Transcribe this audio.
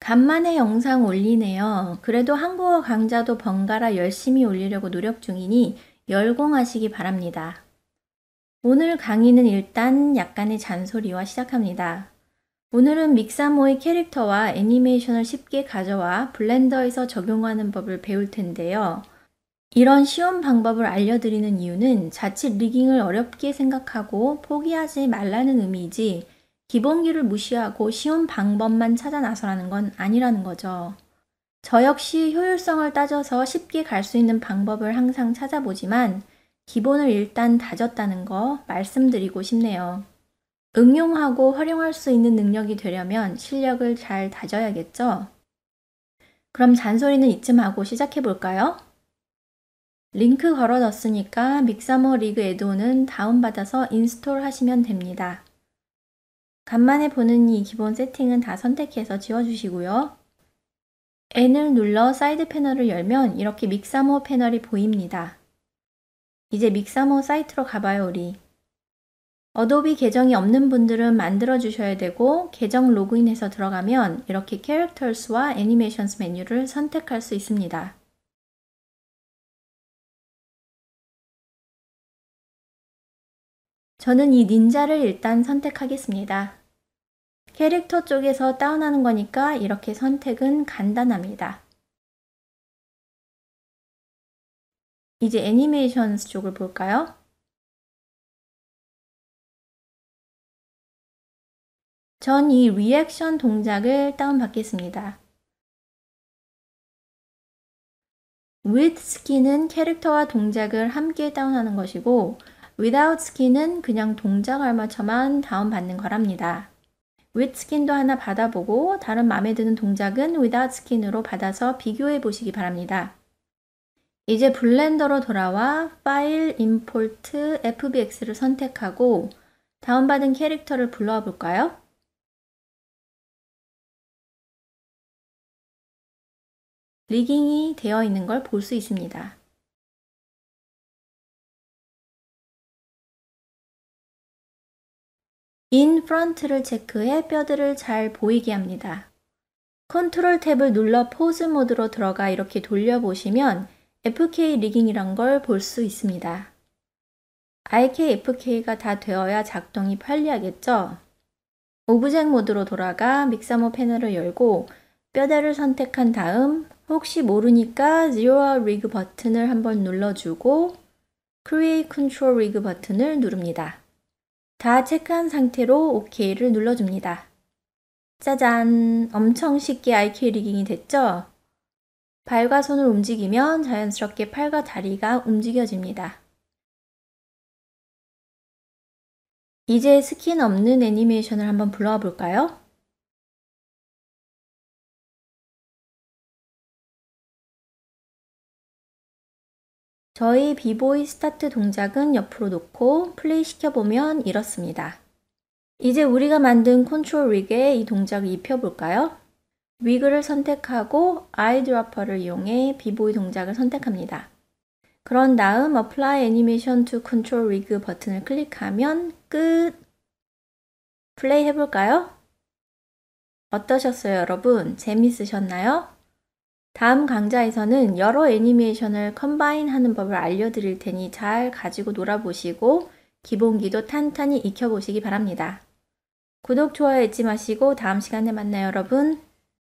간만에 영상 올리네요. 그래도 한국어 강좌도 번갈아 열심히 올리려고 노력 중이니 열공하시기 바랍니다. 오늘 강의는 일단 약간의 잔소리와 시작합니다. 오늘은 믹사모의 캐릭터와 애니메이션을 쉽게 가져와 블렌더에서 적용하는 법을 배울 텐데요. 이런 쉬운 방법을 알려드리는 이유는 자칫 리깅을 어렵게 생각하고 포기하지 말라는 의미이지 기본기를 무시하고 쉬운 방법만 찾아 나서라는 건 아니라는 거죠. 저 역시 효율성을 따져서 쉽게 갈 수 있는 방법을 항상 찾아보지만 기본을 일단 다졌다는 거 말씀드리고 싶네요. 응용하고 활용할 수 있는 능력이 되려면 실력을 잘 다져야겠죠? 그럼 잔소리는 이쯤 하고 시작해 볼까요? 링크 걸어뒀으니까 믹서머 리그 에드온은 다운받아서 인스톨 하시면 됩니다. 간만에 보는 이 기본 세팅은 다 선택해서 지워주시고요. N을 눌러 사이드 패널을 열면 이렇게 믹사모 패널이 보입니다. 이제 믹사모 사이트로 가봐요 우리. 어도비 계정이 없는 분들은 만들어 주셔야 되고 계정 로그인해서 들어가면 이렇게 캐릭터스와 애니메이션스 메뉴를 선택할 수 있습니다. 저는 이 닌자를 일단 선택하겠습니다. 캐릭터 쪽에서 다운하는 거니까 이렇게 선택은 간단합니다. 이제 애니메이션 쪽을 볼까요? 전 이 리액션 동작을 다운받겠습니다. with 스킨은 캐릭터와 동작을 함께 다운하는 것이고 without 스킨은 그냥 동작 얼마쳐만 다운받는 거랍니다. with s k 도 하나 받아보고 다른 마음에 드는 동작은 without s k 으로 받아서 비교해 보시기 바랍니다. 이제 블렌더로 돌아와 파일 i 포트 fbx를 선택하고 다운받은 캐릭터를 불러와 볼까요? 리깅이 되어 있는 걸 볼 수 있습니다. 인 프런트를 체크해 뼈들을 잘 보이게 합니다. 컨트롤 탭을 눌러 포즈 모드로 들어가 이렇게 돌려보시면 FK 리깅이란 걸 볼 수 있습니다. IK, FK가 다 되어야 작동이 편리하겠죠? 오브젝 모드로 돌아가 믹사모 패널을 열고 뼈대를 선택한 다음 혹시 모르니까 Zero Rig 버튼을 한번 눌러주고 Create Control Rig 버튼을 누릅니다. 다 체크한 상태로 OK를 눌러줍니다. 짜잔! 엄청 쉽게 IK 리깅이 됐죠? 발과 손을 움직이면 자연스럽게 팔과 다리가 움직여집니다. 이제 스킨 없는 애니메이션을 한번 불러와 볼까요? 저희 비보이 스타트 동작은 옆으로 놓고 플레이 시켜보면 이렇습니다. 이제 우리가 만든 컨트롤 위 윅에 이 동작을 입혀볼까요? 위그를 선택하고 아이드로퍼를 이용해 비보이 동작을 선택합니다. 그런 다음 Apply Animation to Control Rig 버튼을 클릭하면 끝! 플레이 해볼까요? 어떠셨어요 여러분? 재밌으셨나요? 다음 강좌에서는 여러 애니메이션을 컴바인하는 법을 알려드릴 테니 잘 가지고 놀아보시고 기본기도 탄탄히 익혀보시기 바랍니다. 구독, 좋아요 잊지 마시고 다음 시간에 만나요 여러분.